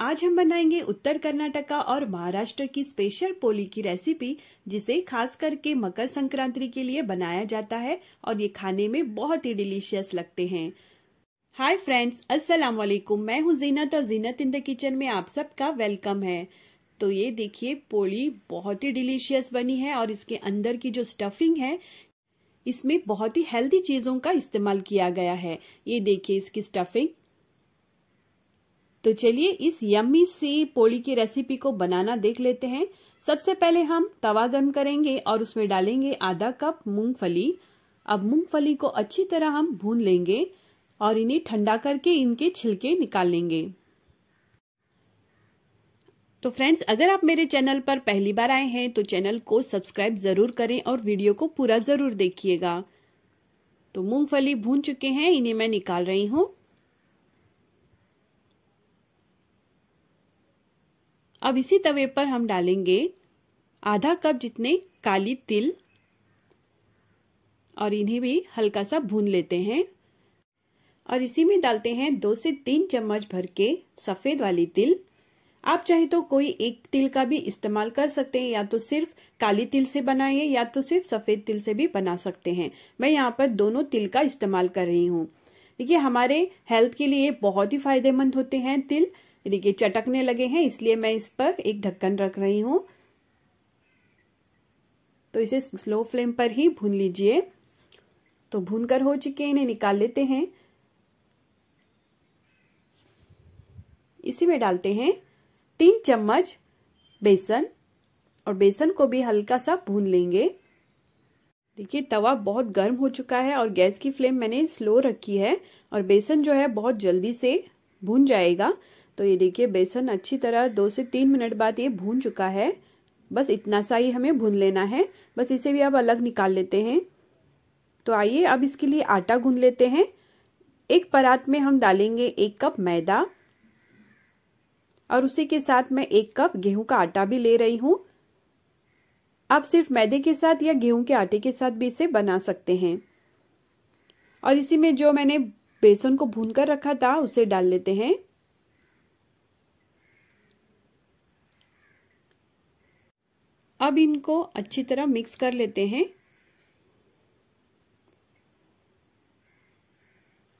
आज हम बनाएंगे उत्तर कर्नाटका और महाराष्ट्र की स्पेशल पोली की रेसिपी जिसे खास करके मकर संक्रांति के लिए बनाया जाता है और ये खाने में बहुत ही डिलीशियस लगते हैं हाय फ्रेंड्स अस्सलाम वालेकुम मैं हूँ जीनत और जीनत इन द किचन में आप सबका वेलकम है तो ये देखिए पोली बहुत ही डिलीशियस बनी है और इसके अंदर की जो स्टफिंग है इसमें बहुत ही हेल्दी चीज़ों का इस्तेमाल किया गया है ये देखिए इसकी स्टफिंग तो चलिए इस यम्मी से पोली की रेसिपी को बनाना देख लेते हैं सबसे पहले हम तवा गर्म करेंगे और उसमें डालेंगे आधा कप मूंगफली अब मूंगफली को अच्छी तरह हम भून लेंगे और इन्हें ठंडा करके इनके छिलके निकाल लेंगे तो फ्रेंड्स अगर आप मेरे चैनल पर पहली बार आए हैं तो चैनल को सब्सक्राइब ज़रूर करें और वीडियो को पूरा ज़रूर देखिएगा तो मूंगफली भून चुके हैं इन्हें मैं निकाल रही हूँ अब इसी तवे पर हम डालेंगे आधा कप जितने काली तिल और इन्हें भी हल्का सा भून लेते हैं और इसी में डालते हैं दो से तीन चम्मच भर के सफ़ेद वाली तिल आप चाहे तो कोई एक तिल का भी इस्तेमाल कर सकते हैं या तो सिर्फ काली तिल से बनाइए या तो सिर्फ सफ़ेद तिल से भी बना सकते हैं मैं यहाँ पर दोनों तिल का इस्तेमाल कर रही हूँ देखिए हमारे हेल्थ के लिए बहुत ही फायदेमंद होते हैं तिल देखिए चटकने लगे हैं इसलिए मैं इस पर एक ढक्कन रख रही हूँ तो इसे स्लो फ्लेम पर ही भून लीजिए तो भून कर हो चुके इन्हें निकाल लेते हैं इसी में डालते हैं तीन चम्मच बेसन और बेसन को भी हल्का सा भून लेंगे देखिए तवा बहुत गर्म हो चुका है और गैस की फ्लेम मैंने स्लो रखी है और बेसन जो है बहुत जल्दी से भून जाएगा तो ये देखिए बेसन अच्छी तरह दो से तीन मिनट बाद ये भून चुका है बस इतना सा ही हमें भून लेना है बस इसे भी आप अलग निकाल लेते हैं तो आइए अब इसके लिए आटा गूंद लेते हैं एक परात में हम डालेंगे एक कप मैदा और उसी के साथ मैं एक कप गेहूं का आटा भी ले रही हूँ आप सिर्फ मैदे के साथ या गेहूं के आटे के साथ भी इसे बना सकते हैं और इसी में जो मैंने बेसन को भून कर रखा था उसे डाल लेते हैं अब इनको अच्छी तरह मिक्स कर लेते हैं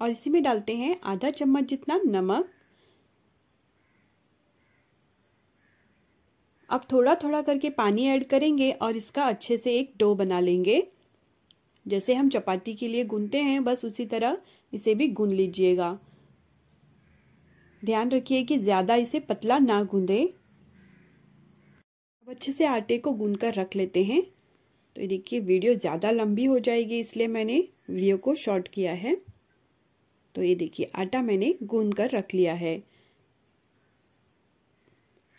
और इसी में डालते हैं आधा चम्मच जितना नमक अब थोड़ा थोड़ा करके पानी ऐड करेंगे और इसका अच्छे से एक डो बना लेंगे जैसे हम चपाती के लिए गूंथते हैं बस उसी तरह इसे भी गूंद लीजिएगा ध्यान रखिए कि ज़्यादा इसे पतला ना गूंदे अच्छे से आटे को गूंद कर रख लेते हैं तो देखिए वीडियो ज़्यादा लंबी हो जाएगी इसलिए मैंने वीडियो को शॉर्ट किया है तो ये देखिए आटा मैंने गूंद कर रख लिया है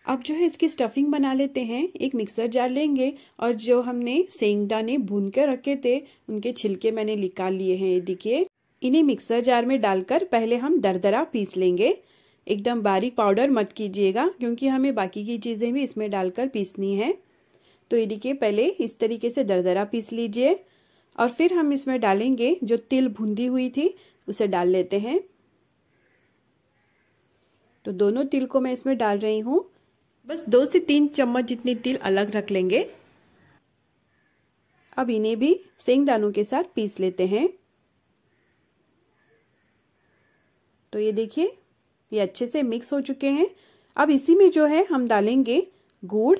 अब जो है इसकी स्टफिंग बना लेते हैं एक मिक्सर जार लेंगे और जो हमने सेंगदाने भून कर रखे थे उनके छिलके मैंने निकाल लिए हैं ये देखिए इन्हें मिक्सर जार में डालकर पहले हम दरदरा पीस लेंगे एकदम बारीक पाउडर मत कीजिएगा क्योंकि हमें बाकी की चीज़ें भी इसमें डालकर पीसनी है तो ये देखिए पहले इस तरीके से दरदरा पीस लीजिए और फिर हम इसमें डालेंगे जो तिल भूंदी हुई थी उसे डाल लेते हैं तो दोनों तिल को मैं इसमें डाल रही हूँ बस दो से तीन चम्मच जितनी तिल अलग रख लेंगे अब इन्हें भी सेंग दानों के साथ पीस लेते हैं तो ये देखिए ये अच्छे से मिक्स हो चुके हैं अब इसी में जो है हम डालेंगे गुड़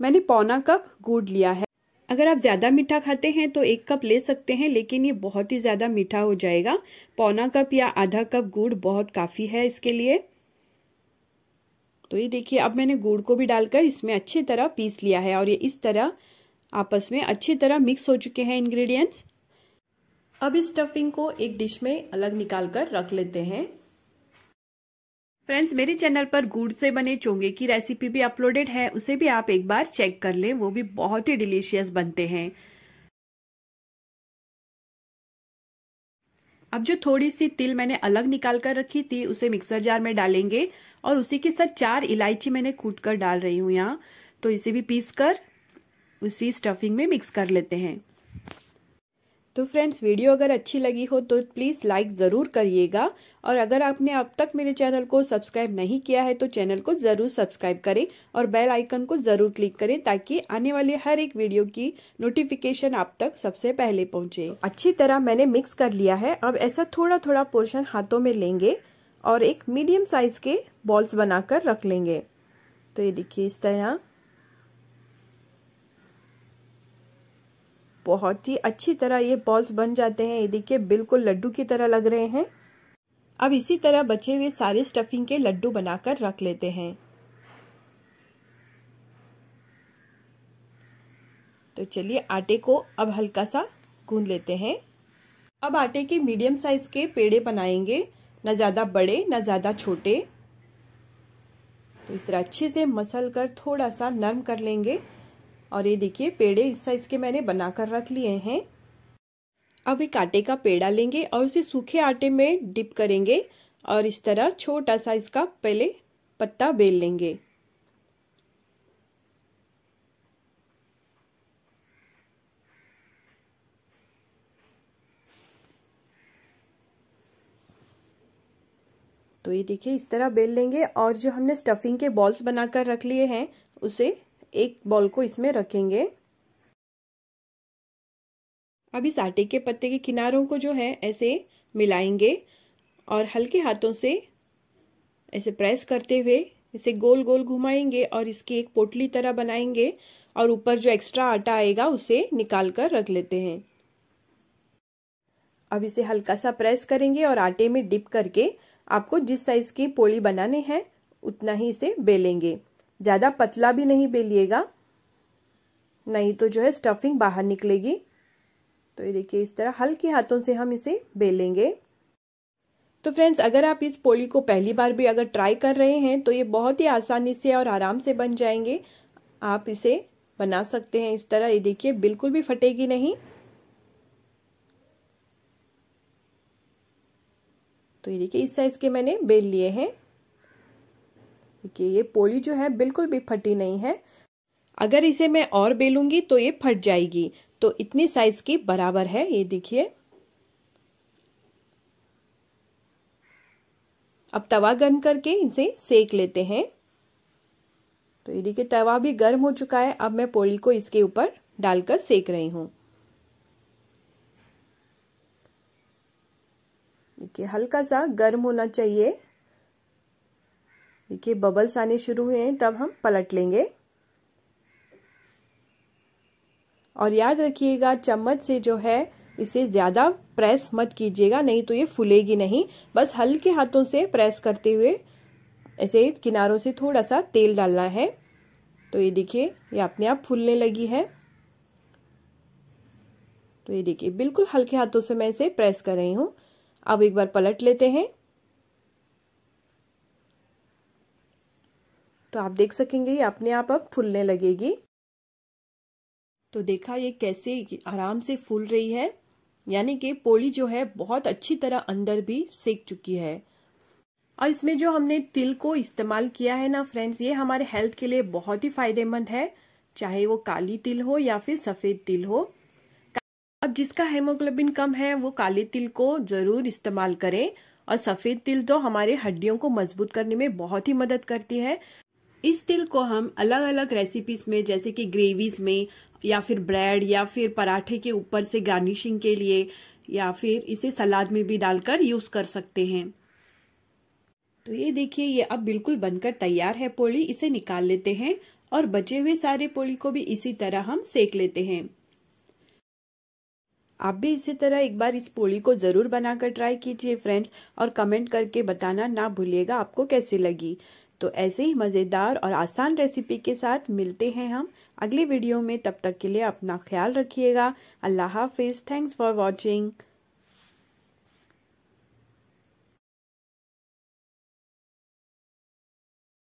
मैंने पौना कप गुड़ लिया है अगर आप ज़्यादा मीठा खाते हैं तो एक कप ले सकते हैं लेकिन ये बहुत ही ज़्यादा मीठा हो जाएगा पौना कप या आधा कप गुड़ बहुत काफ़ी है इसके लिए तो ये देखिए अब मैंने गुड़ को भी डालकर इसमें अच्छी तरह पीस लिया है और ये इस तरह आपस में अच्छी तरह मिक्स हो चुके हैं इन्ग्रीडियंट्स अब इस स्टफिंग को एक डिश में अलग निकाल कर रख लेते हैं फ्रेंड्स मेरे चैनल पर गुड़ से बने चोंगे की रेसिपी भी अपलोडेड है उसे भी आप एक बार चेक कर लें वो भी बहुत ही डिलीशियस बनते हैं अब जो थोड़ी सी तिल मैंने अलग निकाल कर रखी थी उसे मिक्सर जार में डालेंगे और उसी के साथ चार इलायची मैंने कूट कर डाल रही हूँ यहाँ तो इसे भी पीस कर उसी स्टफिंग में मिक्स कर लेते हैं तो फ्रेंड्स वीडियो अगर अच्छी लगी हो तो प्लीज़ लाइक ज़रूर करिएगा और अगर आपने अब तक मेरे चैनल को सब्सक्राइब नहीं किया है तो चैनल को ज़रूर सब्सक्राइब करें और बेल आइकन को ज़रूर क्लिक करें ताकि आने वाले हर एक वीडियो की नोटिफिकेशन आप तक सबसे पहले पहुंचे तो अच्छी तरह मैंने मिक्स कर लिया है अब ऐसा थोड़ा थोड़ा पोर्शन हाथों में लेंगे और एक मीडियम साइज़ के बॉल्स बनाकर रख लेंगे तो ये देखिए इस तरह बहुत ही अच्छी तरह ये बॉल्स बन जाते हैं ये देखिए बिल्कुल लड्डू की तरह लग रहे हैं अब इसी तरह बचे हुए सारे स्टफिंग के लड्डू बनाकर रख लेते हैं तो चलिए आटे को अब हल्का सा गूंद लेते हैं अब आटे के मीडियम साइज के पेड़े बनाएंगे ना ज़्यादा बड़े ना ज़्यादा छोटे तो इस तरह अच्छे से मसल कर थोड़ा सा नरम कर लेंगे और ये देखिए पेड़े इस साइज के मैंने बनाकर रख लिए हैं अब एक आटे का पेड़ा लेंगे और उसे सूखे आटे में डिप करेंगे और इस तरह छोटा साइज का पहले पत्ता बेल लेंगे तो ये देखिए इस तरह बेल लेंगे और जो हमने स्टफिंग के बॉल्स बनाकर रख लिए हैं उसे एक बॉल को इसमें रखेंगे अब इस आटे के पत्ते के किनारों को जो है ऐसे मिलाएंगे और हल्के हाथों से ऐसे प्रेस करते हुए इसे गोल गोल घुमाएंगे और इसकी एक पोटली तरह बनाएंगे और ऊपर जो एक्स्ट्रा आटा आएगा उसे निकाल कर रख लेते हैं अब इसे हल्का सा प्रेस करेंगे और आटे में डिप करके आपको जिस साइज की पोली बनाने हैं उतना ही इसे बेलेंगे ज़्यादा पतला भी नहीं बेलिएगा नहीं तो जो है स्टफिंग बाहर निकलेगी तो ये देखिए इस तरह हल्के हाथों से हम इसे बेलेंगे तो फ्रेंड्स अगर आप इस पोली को पहली बार भी अगर ट्राई कर रहे हैं तो ये बहुत ही आसानी से और आराम से बन जाएंगे आप इसे बना सकते हैं इस तरह ये देखिए बिल्कुल भी फटेगी नहीं तो ये देखिए इस साइज़ के मैंने बेल लिए हैं देखिए ये पोली जो है बिल्कुल भी फटी नहीं है अगर इसे मैं और बेलूंगी तो ये फट जाएगी तो इतनी साइज की बराबर है ये देखिए अब तवा गर्म करके इसे सेक लेते हैं तो ये देखिए तवा भी गर्म हो चुका है अब मैं पोली को इसके ऊपर डालकर सेक रही हूं देखिए हल्का सा गर्म होना चाहिए देखिए बबल्स आने शुरू हुए हैं तब हम पलट लेंगे और याद रखिएगा चम्मच से जो है इसे ज़्यादा प्रेस मत कीजिएगा नहीं तो ये फूलेगी नहीं बस हल्के हाथों से प्रेस करते हुए ऐसे किनारों से थोड़ा सा तेल डालना है तो ये देखिए ये अपने आप फूलने लगी है तो ये देखिए बिल्कुल हल्के हाथों से मैं इसे प्रेस कर रही हूँ अब एक बार पलट लेते हैं तो आप देख सकेंगे ये अपने आप अब फूलने लगेगी तो देखा ये कैसे आराम से फूल रही है यानी कि पोली जो है बहुत अच्छी तरह अंदर भी सेक चुकी है और इसमें जो हमने तिल को इस्तेमाल किया है ना फ्रेंड्स ये हमारे हेल्थ के लिए बहुत ही फायदेमंद है चाहे वो काली तिल हो या फिर सफ़ेद तिल हो अब जिसका हेमोग्लोबिन कम है वो काले तिल को ज़रूर इस्तेमाल करें और सफ़ेद तिल तो हमारे हड्डियों को मजबूत करने में बहुत ही मदद करती है इस तिल को हम अलग अलग रेसिपीज में जैसे कि ग्रेवीज में या फिर ब्रेड या फिर पराठे के ऊपर से गार्निशिंग के लिए या फिर इसे सलाद में भी डालकर यूज़ कर सकते हैं तो ये देखिए ये अब बिल्कुल बनकर तैयार है पोली इसे निकाल लेते हैं और बचे हुए सारे पोली को भी इसी तरह हम सेक लेते हैं आप भी इसी तरह एक बार इस पोली को ज़रूर बनाकर ट्राई कीजिए फ्रेंड्स और कमेंट करके बताना ना भूलिएगा आपको कैसे लगी तो ऐसे ही मज़ेदार और आसान रेसिपी के साथ मिलते हैं हम अगले वीडियो में तब तक के लिए अपना ख्याल रखिएगा अल्लाह हाफिज़ थैंक्स फॉर वॉचिंग